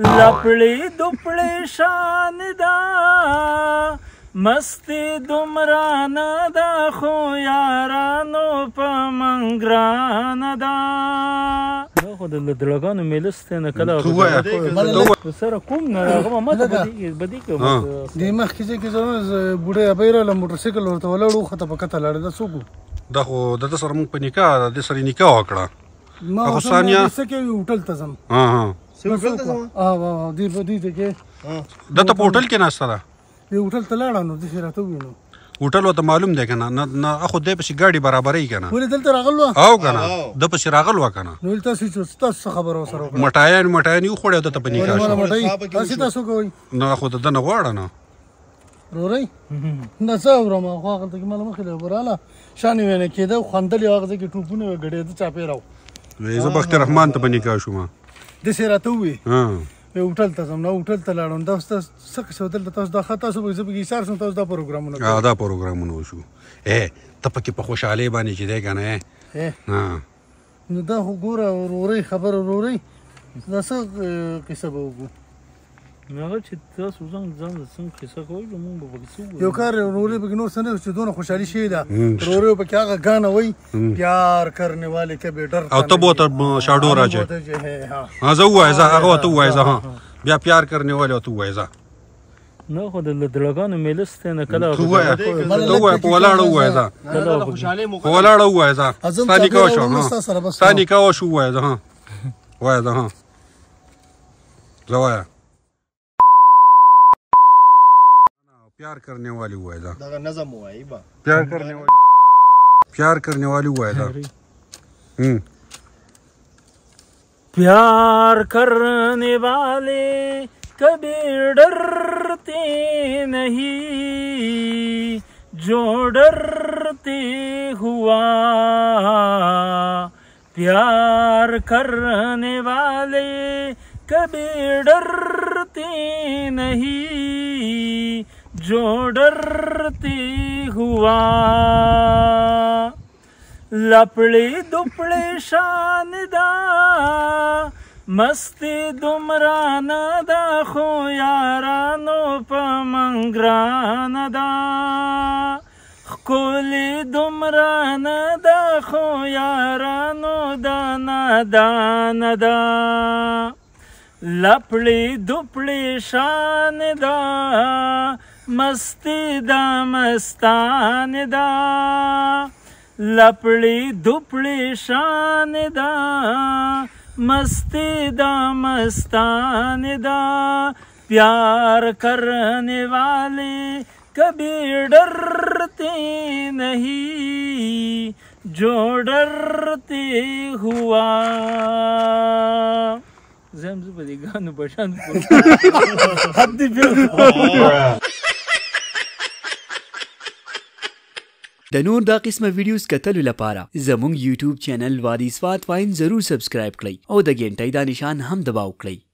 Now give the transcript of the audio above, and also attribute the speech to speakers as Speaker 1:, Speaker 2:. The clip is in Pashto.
Speaker 1: لپړې دوپړې شان دا مستي دمران دا خو یارانو په منګران دا خو د لدلګانو میلست نه کله سره کوم نه هغه ما ته بدی بدی
Speaker 2: کوم د
Speaker 1: مخکې چې زما بوډه
Speaker 2: بیره له موټر سایکل ورته ولاړو خو ته پکته لاړ د سوقو
Speaker 3: دا خو د سره مونږ په نکاح د سره نکاح وکړه
Speaker 2: ما خو ثانیا څه کې هوټل ته ځم ها ها سیمګل ته ځم اه واه دی په دې ته کې د ته پورتل کې ناشته ده دی هوټل ته لاړم نو د شراته وینم
Speaker 3: هوټل وته معلوم دی کنه نه نه اخو دې په ګاډي برابرې کنه
Speaker 2: ولې دلته راغلو او کنه
Speaker 3: د په راغلو کنه
Speaker 2: نو دلته څه تاسو خبر وسره
Speaker 3: مټایان مټایان یو خوړې دته په نکاح شو تاسو تاسو کوی نو اخو دنه غواړه
Speaker 2: نه روري نه زه اورم خو هغه ته مال مخې له براله شان وینه کېده خواندل هغه ځکه ټوپونه غړې د چاپې راو
Speaker 3: وې زه بخت رحمان ته بنې کا شوم د سې راته وي
Speaker 2: یو هوټل ته زم نو هوټل ته لاړم دا تاسو څه څه هوټل ته تاسو دا خطا سو به زبګي سار سم تاسو دا پروګرامونه کوي
Speaker 3: دا پروګرامونه وشو اے ته پکې په خوشاله باندې چې دی کنه اے ها
Speaker 2: نو دا وګوره وروري خبر وروري دا څه کیسه به
Speaker 1: وګورم هغه چې تاسو ځان ځان څنګه کیسه کوي موږ به وګورو یو کار
Speaker 2: وروره به نور سره چې دونه خوشحالي شي دا وروره به هغه غانه وای پیار کرنے والے کې به ډر او ته
Speaker 3: بوته شاډو
Speaker 2: راځي ها زه وای زه هغه ته وای زه
Speaker 3: بیا پیار کرنے والے ته وای زه نو خو د لدړګانو میلسته نه کله ته وای ته وای په ولاړ وای زه په ولاړ وای زه ثاني کا شو ثاني کا شو وای زه وای زه زه وای प्यार करने वाली वायदा
Speaker 2: नजम हुआ प्यार करने वाली
Speaker 3: प्यार करने वाली वायदा
Speaker 1: हम्म प्यार करने वाले कभी डरते नहीं जो डरते हुआ प्यार करने वाले कभी डरते नहीं जो डरती हुआ लपड़ी दुपड़ी शानदा मस्ती दुमराना दा खो यारानो पमंगराना दा कोली दुमराना दा खो यारानो दाना दाना दा लपड़ी दुपड़ी शानदा مستی دا مستان دا لپړی دوپړی شان دا مستی دا مستان دا प्यार करने वाले कभी डरते नहीं जो डरते हुआ زمزو په دې غانو په شان حد دې د نور دا قسمه ویډیوز کتلو لپاره زموږ یوټیوب چینل وادي سوات واین ضرور سبسکرایب کړئ او د ګھنټې دا نشان هم دباو کړئ